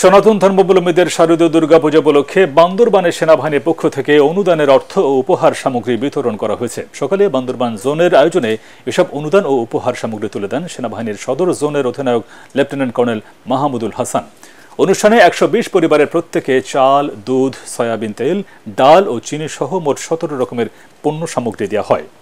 সনাতন ধর্মাবলম্বীদের শারদীয় দুর্গাপূজা উপলক্ষে বান্দরবানের সেনাবাহিনীর পক্ষ থেকে অনুদানের অর্থ ও উপহার সামগ্রী বিতরণ করা হয়েছে সকালে বান্দরবান জোনের আয়োজনে এসব অনুদান ও উপহার সামগ্রী তুলে দেন সেনাবাহিনীর সদর জোনের অধিনায়ক লেফটেন্যান্ট কর্নেল মাহমুদুল হাসান অনুষ্ঠানে একশো পরিবারের প্রত্যেকে চাল দুধ সয়াবিন তেল ডাল ও চিনি সহ মোট সতেরো রকমের পণ্য সামগ্রী দেওয়া হয়